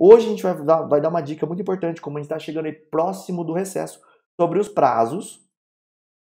Hoje a gente vai dar, vai dar uma dica muito importante, como a gente está chegando aí próximo do recesso, sobre os prazos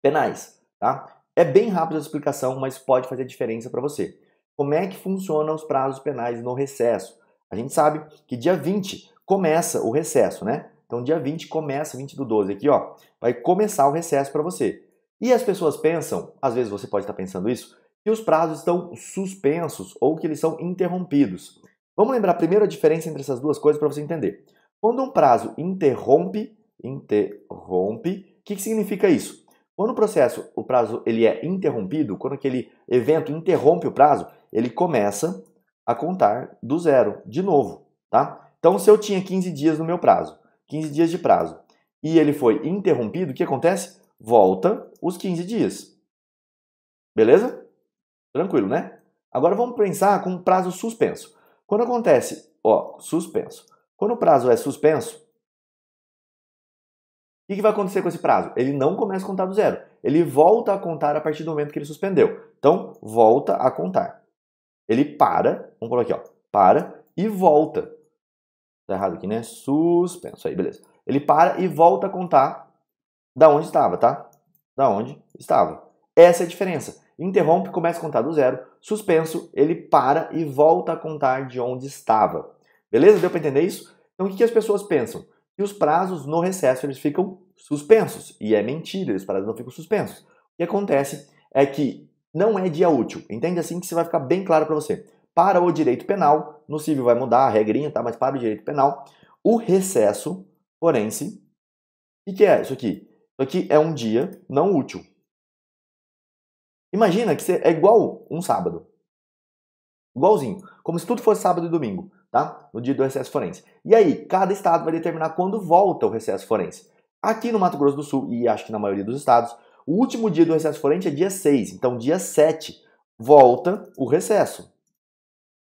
penais. Tá? É bem rápida a explicação, mas pode fazer diferença para você. Como é que funcionam os prazos penais no recesso? A gente sabe que dia 20 começa o recesso, né? Então, dia 20 começa, 20 do 12 aqui, ó. Vai começar o recesso para você. E as pessoas pensam, às vezes você pode estar tá pensando isso, que os prazos estão suspensos ou que eles são interrompidos. Vamos lembrar primeiro a diferença entre essas duas coisas para você entender. Quando um prazo interrompe, interrompe, o que, que significa isso? Quando o processo, o prazo, ele é interrompido, quando aquele evento interrompe o prazo, ele começa a contar do zero, de novo, tá? Então, se eu tinha 15 dias no meu prazo, 15 dias de prazo, e ele foi interrompido, o que acontece? Volta os 15 dias. Beleza? Tranquilo, né? Agora vamos pensar com um prazo suspenso. Quando acontece, ó, suspenso. Quando o prazo é suspenso, o que, vai acontecer com esse prazo? Ele não começa a contar do zero. Ele volta a contar a partir do momento que ele suspendeu. Então, volta a contar. Ele para, vamos colocar aqui, ó, para e volta. Tá errado aqui, né? Suspenso aí, beleza. Ele para e volta a contar da onde estava, tá? Da onde estava. Essa é a diferença interrompe, começa a contar do zero, suspenso, ele para e volta a contar de onde estava. Beleza? Deu para entender isso? Então o que, as pessoas pensam? Que os prazos no recesso eles ficam suspensos. E é mentira, os prazos não ficam suspensos. O que acontece é que não é dia útil. Entende assim que isso vai ficar bem claro para você. Para o direito penal, no civil vai mudar a regrinha, tá? Mas para o direito penal, o recesso forense, o que, que é isso aqui? Isso aqui é um dia não útil. Imagina que é igual um sábado. Igualzinho. Como se tudo fosse sábado e domingo, tá? No dia do recesso forense. E aí, cada estado vai determinar quando volta o recesso forense. Aqui no Mato Grosso do Sul, e acho que na maioria dos estados, o último dia do recesso forense é dia 6. Então, dia 7 volta o recesso.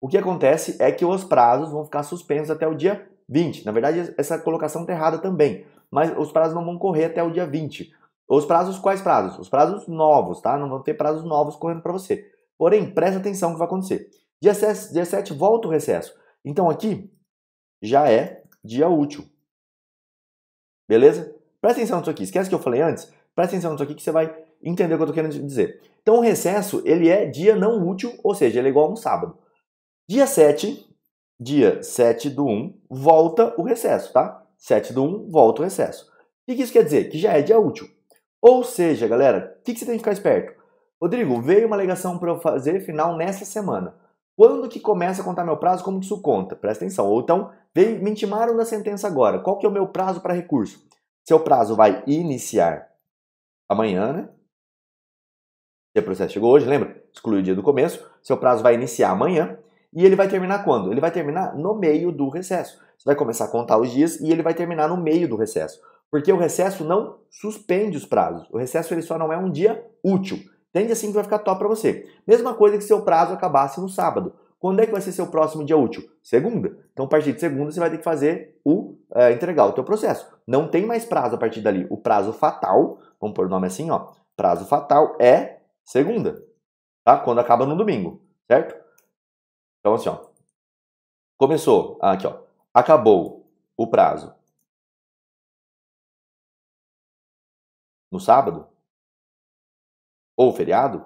O que acontece é que os prazos vão ficar suspensos até o dia 20. Na verdade, essa colocação está errada também. Mas os prazos não vão correr até o dia 20. Os prazos, quais prazos? Os prazos novos, tá? Não vão ter prazos novos correndo para você. Porém, presta atenção no que vai acontecer. Dia 7, dia 7 volta o recesso. Então aqui já é dia útil. Beleza? Presta atenção nisso aqui. Esquece que eu falei antes. Presta atenção nisso aqui que você vai entender o que eu tô querendo dizer. Então o recesso, ele é dia não útil, ou seja, ele é igual a um sábado. Dia 7, dia 7 do 1, volta o recesso, tá? 7 do 1, volta o recesso. O que isso quer dizer? Que já é dia útil. Ou seja, galera, o que, que, você tem que ficar esperto? Rodrigo, veio uma alegação para eu fazer final nessa semana. Quando que começa a contar meu prazo? Como que isso conta? Presta atenção. Ou então, veio, me intimaram da sentença agora. Qual que é o meu prazo para recurso? Seu prazo vai iniciar amanhã, né? Se o processo chegou hoje, lembra? Exclui o dia do começo. Seu prazo vai iniciar amanhã. E ele vai terminar quando? Ele vai terminar no meio do recesso. Você vai começar a contar os dias e ele vai terminar no meio do recesso. Porque o recesso não suspende os prazos. O recesso ele só não é um dia útil. Entende assim que vai ficar top para você. Mesma coisa que seu prazo acabasse no sábado. Quando é que vai ser seu próximo dia útil? Segunda. Então, a partir de segunda, você vai ter que fazer o é, entregar o teu processo. Não tem mais prazo a partir dali. O prazo fatal, vamos pôr o nome assim, ó. Prazo fatal é segunda, tá? Quando acaba no domingo, certo? Então, assim, ó. Começou, aqui, ó. Acabou o prazo no sábado ou feriado,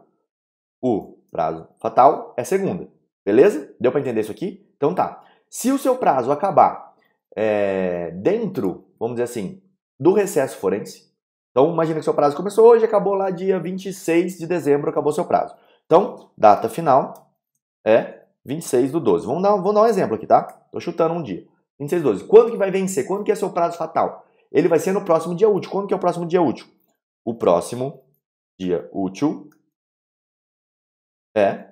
o prazo fatal é segunda. Beleza? Deu para entender isso aqui? Então tá. Se o seu prazo acabar é, dentro, vamos dizer assim, do recesso forense, então imagina que seu prazo começou hoje, acabou lá dia 26 de dezembro, acabou seu prazo. Então, data final é 26 do 12. Vamos dar, vamos dar um exemplo aqui, tá? Tô chutando um dia. 26 do 12. Quando que vai vencer? Quando que é seu prazo fatal? Ele vai ser no próximo dia útil. Quando que é o próximo dia útil? O próximo dia útil é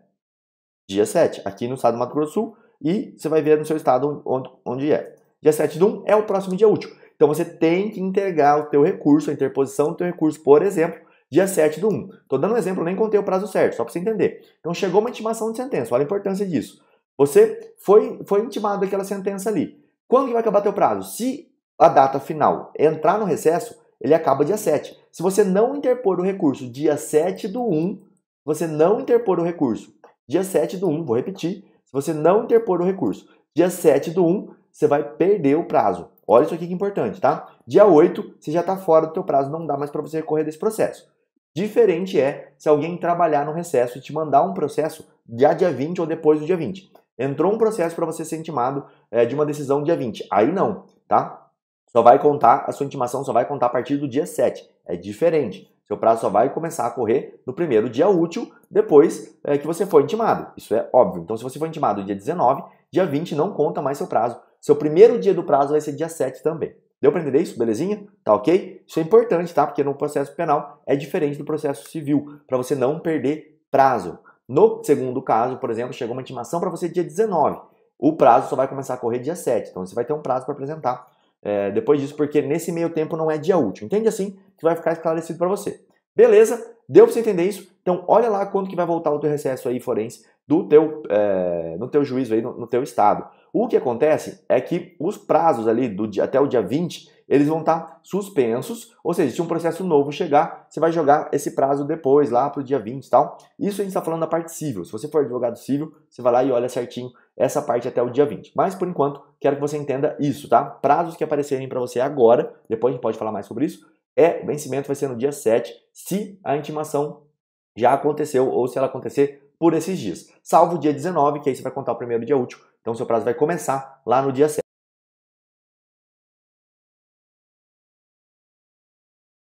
dia 7, aqui no estado do Mato Grosso do Sul, e você vai ver no seu estado onde é. Dia 7 de 1 é o próximo dia útil. Então você tem que entregar o teu recurso, a interposição do teu recurso, por exemplo, dia 7 do 1. Estou dando um exemplo, nem contei o prazo certo, só para você entender. Então chegou uma intimação de sentença, olha a importância disso. Você foi, foi intimado daquela sentença ali. Quando que vai acabar teu prazo? Se a data final entrar no recesso, ele acaba dia 7. Se você não interpor o recurso dia 7 do 1, você não interpor o recurso dia 7 do 1, vou repetir, se você não interpor o recurso dia 7 do 1, você vai perder o prazo. Olha isso aqui que é importante, tá? Dia 8, você já está fora do teu prazo, não dá mais para você recorrer desse processo. Diferente é se alguém trabalhar no recesso e te mandar um processo já dia 20 ou depois do dia 20. Entrou um processo para você ser intimado é, de uma decisão dia 20. Aí não, tá? Só vai contar, a sua intimação só vai contar a partir do dia 7. É diferente. Seu prazo só vai começar a correr no primeiro dia útil depois é, que você for intimado. Isso é óbvio. Então, se você for intimado dia 19, dia 20 não conta mais seu prazo. Seu primeiro dia do prazo vai ser dia 7 também. Deu para entender isso? Belezinha? Tá ok? Isso é importante, tá? Porque no processo penal é diferente do processo civil, para você não perder prazo. No segundo caso, por exemplo, chegou uma intimação para você dia 19. O prazo só vai começar a correr dia 7. Então você vai ter um prazo para apresentar é, depois disso, porque nesse meio tempo não é dia útil. Entende assim que vai ficar esclarecido para você. Beleza? Deu para você entender isso? Então olha lá quando que vai voltar o teu recesso aí, forense, do teu, é, no teu juízo aí, no, no, teu estado. O que acontece é que os prazos ali do dia, até o dia 20 eles vão estar tá suspensos, ou seja, se um processo novo chegar, você vai jogar esse prazo depois, lá para o dia 20 e tal. Isso a gente está falando da parte civil. Se você for advogado civil, você vai lá e olha certinho essa parte até o dia 20. Mas, por enquanto, quero que você entenda isso, tá? Prazos que aparecerem para você agora, depois a gente pode falar mais sobre isso, é vencimento vai ser no dia 7, se a intimação já aconteceu ou se ela acontecer por esses dias. Salvo o dia 19, que aí você vai contar o primeiro dia útil. Então, seu prazo vai começar lá no dia 7.